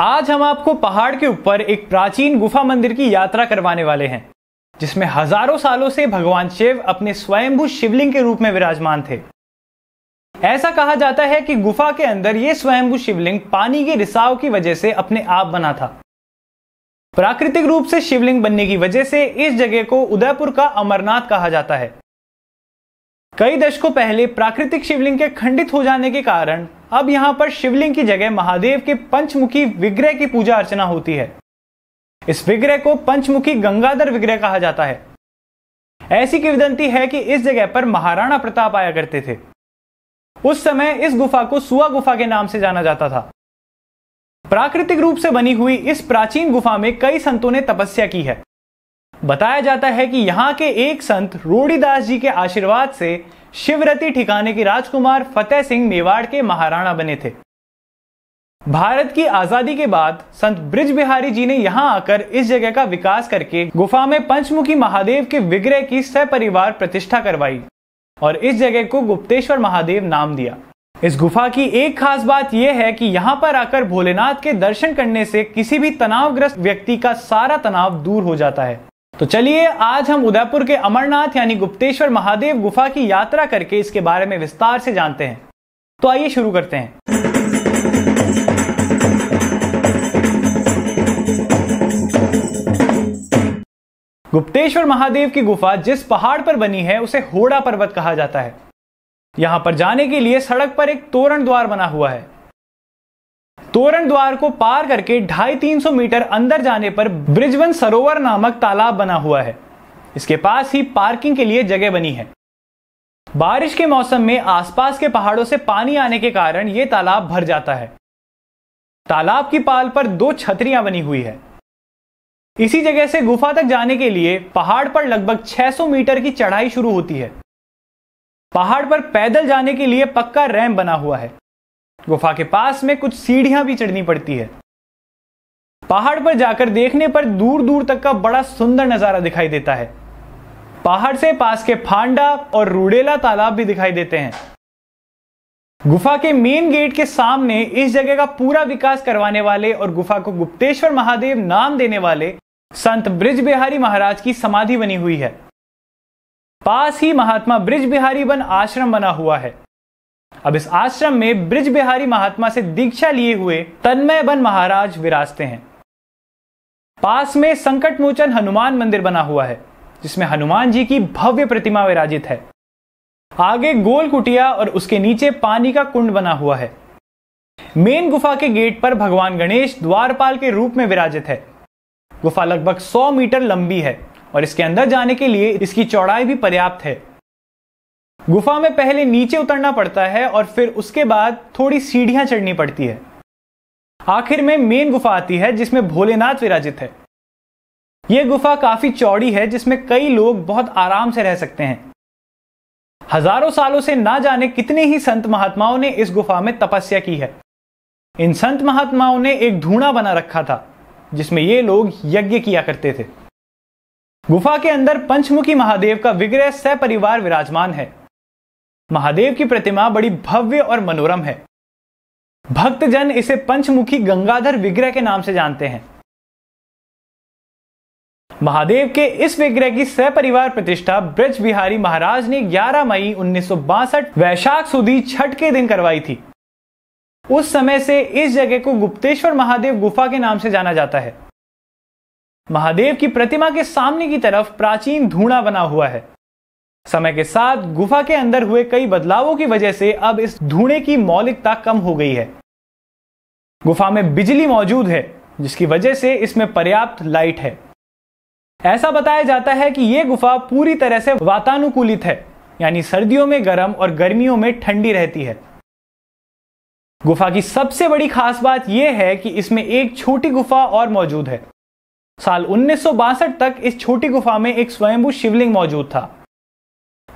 आज हम आपको पहाड़ के ऊपर एक प्राचीन गुफा मंदिर की यात्रा करवाने वाले हैं जिसमें हजारों सालों से भगवान शिव अपने स्वयंभू शिवलिंग के रूप में विराजमान थे ऐसा कहा जाता है कि गुफा के अंदर ये स्वयंभू शिवलिंग पानी के रिसाव की वजह से अपने आप बना था प्राकृतिक रूप से शिवलिंग बनने की वजह से इस जगह को उदयपुर का अमरनाथ कहा जाता है कई दशकों पहले प्राकृतिक शिवलिंग के खंडित हो जाने के कारण अब यहाँ पर शिवलिंग की जगह महादेव के पंचमुखी विग्रह की पूजा अर्चना होती है इस विग्रह को पंचमुखी गंगाधर विग्रह कहा जाता है ऐसी किवदंती है कि इस जगह पर महाराणा प्रताप आया करते थे उस समय इस गुफा को सुआ गुफा के नाम से जाना जाता था प्राकृतिक रूप से बनी हुई इस प्राचीन गुफा में कई संतों ने तपस्या की है बताया जाता है कि यहां के एक संत रोड़ीदास जी के आशीर्वाद से शिवरती ठिकाने के राजकुमार फतेह सिंह मेवाड़ के महाराणा बने थे भारत की आजादी के बाद संत ब्रिज बिहारी जी ने यहाँ आकर इस जगह का विकास करके गुफा में पंचमुखी महादेव के विग्रह की सपरिवार प्रतिष्ठा करवाई और इस जगह को गुप्तेश्वर महादेव नाम दिया इस गुफा की एक खास बात यह है कि यहाँ पर आकर भोलेनाथ के दर्शन करने से किसी भी तनावग्रस्त व्यक्ति का सारा तनाव दूर हो जाता है तो चलिए आज हम उदयपुर के अमरनाथ यानी गुप्तेश्वर महादेव गुफा की यात्रा करके इसके बारे में विस्तार से जानते हैं तो आइए शुरू करते हैं गुप्तेश्वर महादेव की गुफा जिस पहाड़ पर बनी है उसे होड़ा पर्वत कहा जाता है यहां पर जाने के लिए सड़क पर एक तोरण द्वार बना हुआ है तोरण द्वार को पार करके ढाई तीन सौ मीटर अंदर जाने पर ब्रिजवन सरोवर नामक तालाब बना हुआ है इसके पास ही पार्किंग के लिए जगह बनी है बारिश के मौसम में आसपास के पहाड़ों से पानी आने के कारण ये तालाब भर जाता है तालाब की पाल पर दो छतरियां बनी हुई है इसी जगह से गुफा तक जाने के लिए पहाड़ पर लगभग 600 मीटर की चढ़ाई शुरू होती है पहाड़ पर पैदल जाने के लिए पक्का रैम बना हुआ है गुफा के पास में कुछ सीढ़ियां भी चढ़नी पड़ती है पहाड़ पर जाकर देखने पर दूर दूर तक का बड़ा सुंदर नजारा दिखाई देता है पहाड़ से पास के फांडा और रूडेला तालाब भी दिखाई देते हैं गुफा के मेन गेट के सामने इस जगह का पूरा विकास करवाने वाले और गुफा को गुप्तेश्वर महादेव नाम देने वाले संत ब्रिज बिहारी महाराज की समाधि बनी हुई है पास ही महात्मा ब्रिज बिहारी वन आश्रम बना हुआ है अब इस आश्रम में ब्रिज बिहारी महात्मा से दीक्षा लिए हुए तन्मय बन महाराज विराजते हैं पास में संकट मोचन हनुमान मंदिर बना हुआ है जिसमें हनुमान जी की भव्य प्रतिमा विराजित है आगे गोल कुटिया और उसके नीचे पानी का कुंड बना हुआ है मेन गुफा के गेट पर भगवान गणेश द्वारपाल के रूप में विराजित है गुफा लगभग 100 मीटर लंबी है और इसके अंदर जाने के लिए इसकी चौड़ाई भी पर्याप्त है गुफा में पहले नीचे उतरना पड़ता है और फिर उसके बाद थोड़ी सीढ़ियां चढ़नी पड़ती है आखिर में मेन गुफा आती है जिसमें भोलेनाथ विराजित है यह गुफा काफी चौड़ी है जिसमें कई लोग बहुत आराम से रह सकते हैं हजारों सालों से ना जाने कितने ही संत महात्माओं ने इस गुफा में तपस्या की है इन संत महात्माओं ने एक धूणा बना रखा था जिसमें ये लोग यज्ञ किया करते थे गुफा के अंदर पंचमुखी महादेव का विग्रह सपरिवार विराजमान है महादेव की प्रतिमा बड़ी भव्य और मनोरम है भक्तजन इसे पंचमुखी गंगाधर विग्रह के नाम से जानते हैं महादेव के इस विग्रह की सपरिवार प्रतिष्ठा ब्रज बिहारी महाराज ने 11 मई उन्नीस वैशाख सुदी छठ के दिन करवाई थी उस समय से इस जगह को गुप्तेश्वर महादेव गुफा के नाम से जाना जाता है महादेव की प्रतिमा के सामने की तरफ प्राचीन धूणा बना हुआ है समय के साथ गुफा के अंदर हुए कई बदलावों की वजह से अब इस धुएं की मौलिकता कम हो गई है गुफा में बिजली मौजूद है जिसकी वजह से इसमें पर्याप्त लाइट है ऐसा बताया जाता है कि यह गुफा पूरी तरह से वातानुकूलित है यानी सर्दियों में गर्म और गर्मियों में ठंडी रहती है गुफा की सबसे बड़ी खास बात यह है कि इसमें एक छोटी गुफा और मौजूद है साल उन्नीस तक इस छोटी गुफा में एक स्वयंभू शिवलिंग मौजूद था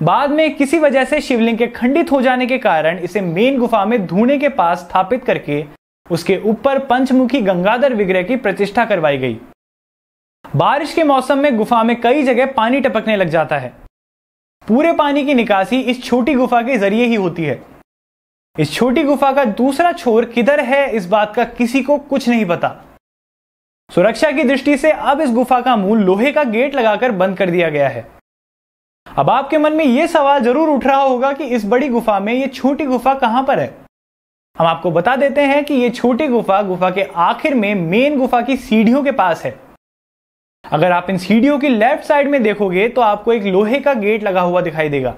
बाद में किसी वजह से शिवलिंग के खंडित हो जाने के कारण इसे मेन गुफा में धूने के पास स्थापित करके उसके ऊपर पंचमुखी गंगाधर विग्रह की प्रतिष्ठा करवाई गई बारिश के मौसम में गुफा में कई जगह पानी टपकने लग जाता है पूरे पानी की निकासी इस छोटी गुफा के जरिए ही होती है इस छोटी गुफा का दूसरा छोर किधर है इस बात का किसी को कुछ नहीं पता सुरक्षा की दृष्टि से अब इस गुफा का मूल लोहे का गेट लगाकर बंद कर दिया गया है अब आपके मन में ये सवाल जरूर उठ रहा होगा कि इस बड़ी गुफा में ये छोटी गुफा कहां पर है हम आपको बता देते हैं कि ये छोटी गुफा गुफा के आखिर में मेन गुफा की सीढ़ियों के पास है अगर आप इन सीढ़ियों की लेफ्ट साइड में देखोगे तो आपको एक लोहे का गेट लगा हुआ दिखाई देगा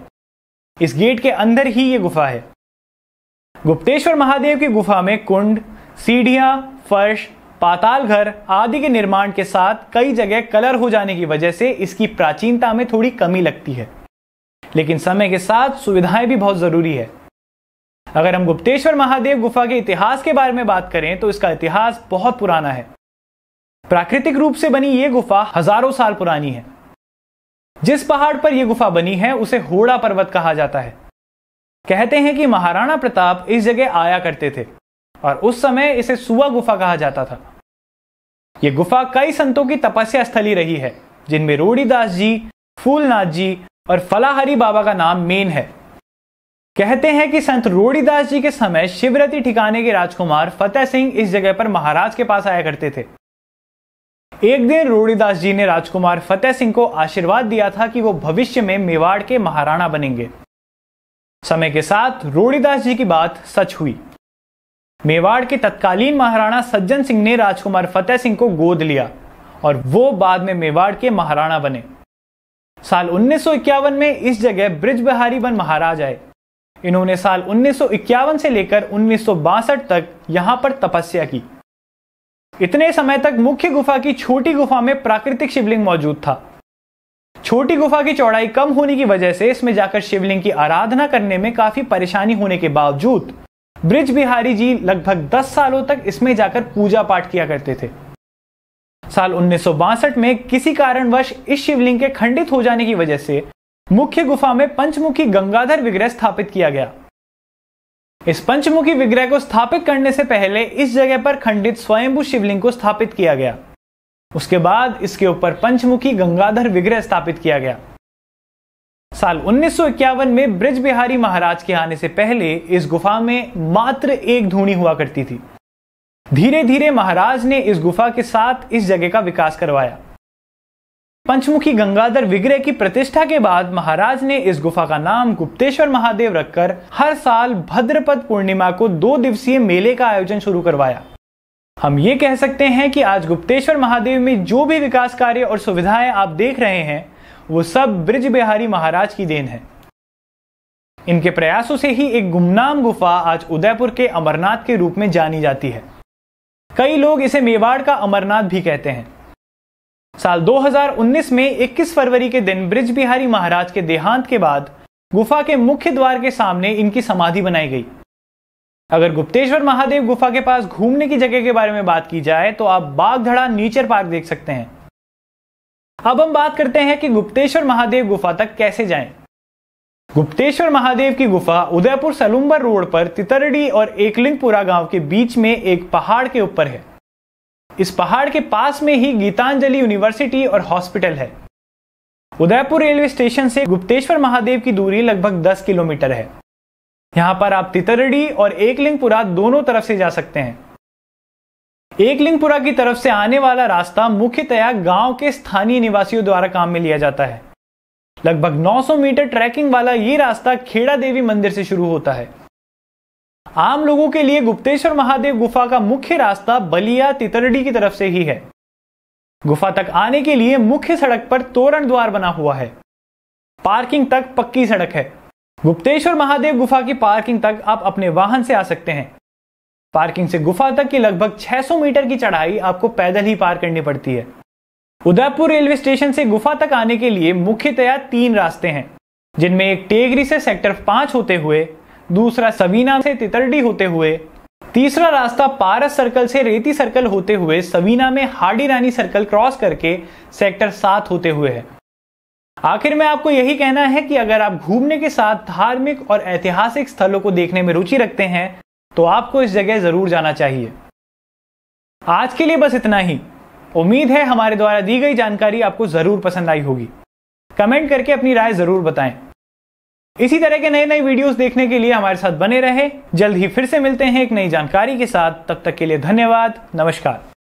इस गेट के अंदर ही ये गुफा है गुप्तेश्वर महादेव की गुफा में कुंड सीढ़ियां फर्श पाताल घर आदि के निर्माण के साथ कई जगह कलर हो जाने की वजह से इसकी प्राचीनता में थोड़ी कमी लगती है लेकिन समय के साथ सुविधाएं भी बहुत जरूरी है अगर हम गुप्तेश्वर महादेव गुफा के इतिहास के बारे में बात करें तो इसका इतिहास बहुत पुराना है प्राकृतिक रूप से बनी ये गुफा हजारों साल पुरानी है जिस पहाड़ पर यह गुफा बनी है उसे होड़ा पर्वत कहा जाता है कहते हैं कि महाराणा प्रताप इस जगह आया करते थे और उस समय इसे सुवा गुफा कहा जाता था ये गुफा कई संतों की तपस्या स्थली रही है जिनमें रोड़ीदास जी फूलनाथ जी और फलाहरी बाबा का नाम मेन है कहते हैं कि संत रोड़ीदास जी के समय शिवरती ठिकाने के राजकुमार फतेह सिंह इस जगह पर महाराज के पास आया करते थे एक दिन रोड़ीदास जी ने राजकुमार फतेह सिंह को आशीर्वाद दिया था कि वो भविष्य में मेवाड़ के महाराणा बनेंगे समय के साथ रोड़ीदास जी की बात सच हुई मेवाड़ के तत्कालीन महाराणा सज्जन सिंह ने राजकुमार फतेह सिंह को गोद लिया और वो बाद में मेवाड़ के महाराणा बने साल 1951 में इस जगह ब्रिज बिहारी वन महाराज आए इन्होंने साल 1951 से लेकर उन्नीस तक यहां पर तपस्या की इतने समय तक मुख्य गुफा की छोटी गुफा में प्राकृतिक शिवलिंग मौजूद था छोटी गुफा की चौड़ाई कम होने की वजह से इसमें जाकर शिवलिंग की आराधना करने में काफी परेशानी होने के बावजूद ब्रिज बिहारी जी लगभग 10 सालों तक इसमें जाकर पूजा पाठ किया करते थे साल उन्नीस में किसी कारणवश इस शिवलिंग के खंडित हो जाने की वजह से मुख्य गुफा में पंचमुखी गंगाधर विग्रह स्थापित किया गया इस पंचमुखी विग्रह को स्थापित करने से पहले इस जगह पर खंडित स्वयंभू शिवलिंग को स्थापित किया गया उसके बाद इसके ऊपर पंचमुखी गंगाधर विग्रह स्थापित किया गया साल उन्नीस में ब्रज बिहारी महाराज के आने से पहले इस गुफा में मात्र एक धूणी हुआ करती थी धीरे धीरे महाराज ने इस गुफा के साथ इस जगह का विकास करवाया पंचमुखी गंगाधर विग्रह की प्रतिष्ठा के बाद महाराज ने इस गुफा का नाम गुप्तेश्वर महादेव रखकर हर साल भद्रपद पूर्णिमा को दो दिवसीय मेले का आयोजन शुरू करवाया हम ये कह सकते हैं कि आज गुप्तेश्वर महादेव में जो भी विकास कार्य और सुविधाएं आप देख रहे हैं वो सब ब्रिज बिहारी महाराज की देन है इनके प्रयासों से ही एक गुमनाम गुफा आज उदयपुर के अमरनाथ के रूप में जानी जाती है कई लोग इसे मेवाड़ का अमरनाथ भी कहते हैं साल 2019 में 21 फरवरी के दिन ब्रिज बिहारी महाराज के देहांत के बाद गुफा के मुख्य द्वार के सामने इनकी समाधि बनाई गई अगर गुप्तेश्वर महादेव गुफा के पास घूमने की जगह के बारे में बात की जाए तो आप बागधड़ा नेचर पार्क देख सकते हैं अब हम बात करते हैं कि गुप्तेश्वर महादेव गुफा तक कैसे जाएं। गुप्तेश्वर महादेव की गुफा उदयपुर सलुम्बर रोड पर तितरडी और एकलिंगपुरा गांव के बीच में एक पहाड़ के ऊपर है इस पहाड़ के पास में ही गीतांजलि यूनिवर्सिटी और हॉस्पिटल है उदयपुर रेलवे स्टेशन से गुप्तेश्वर महादेव की दूरी लगभग 10 किलोमीटर है यहाँ पर आप तितरडी और एकलिंगपुरा दोनों तरफ से जा सकते हैं एकलिंगपुरा की तरफ से आने वाला रास्ता मुख्यतया गांव के स्थानीय निवासियों द्वारा काम में लिया जाता है लगभग 900 मीटर ट्रैकिंग वाला ये रास्ता खेड़ा देवी मंदिर से शुरू होता है आम लोगों के लिए गुप्तेश्वर महादेव गुफा का मुख्य रास्ता बलिया तितरडी की तरफ से ही है गुफा तक आने के लिए मुख्य सड़क पर तोरण द्वार बना हुआ है पार्किंग तक पक्की सड़क है गुप्तेश्वर महादेव गुफा की पार्किंग तक आप अपने वाहन से आ सकते हैं पार्किंग से गुफा तक की लगभग 600 मीटर की चढ़ाई आपको पैदल ही पार करनी पड़ती है उदयपुर रेलवे स्टेशन से गुफा तक आने के लिए मुख्यतया तीन रास्ते हैं जिनमें एक टेगरी से सेक्टर पांच होते हुए दूसरा सवीना से तितरडी होते हुए तीसरा रास्ता पारस सर्कल से रेती सर्कल होते हुए सवीना में हाडी रानी सर्कल क्रॉस करके सेक्टर सात होते हुए है आखिर में आपको यही कहना है कि अगर आप घूमने के साथ धार्मिक और ऐतिहासिक स्थलों को देखने में रुचि रखते हैं तो आपको इस जगह ज़रूर जाना चाहिए आज के लिए बस इतना ही उम्मीद है हमारे द्वारा दी गई जानकारी आपको ज़रूर पसंद आई होगी कमेंट करके अपनी राय ज़रूर बताएं इसी तरह के नए नए वीडियोस देखने के लिए हमारे साथ बने रहे जल्द ही फिर से मिलते हैं एक नई जानकारी के साथ तब तक के लिए धन्यवाद नमस्कार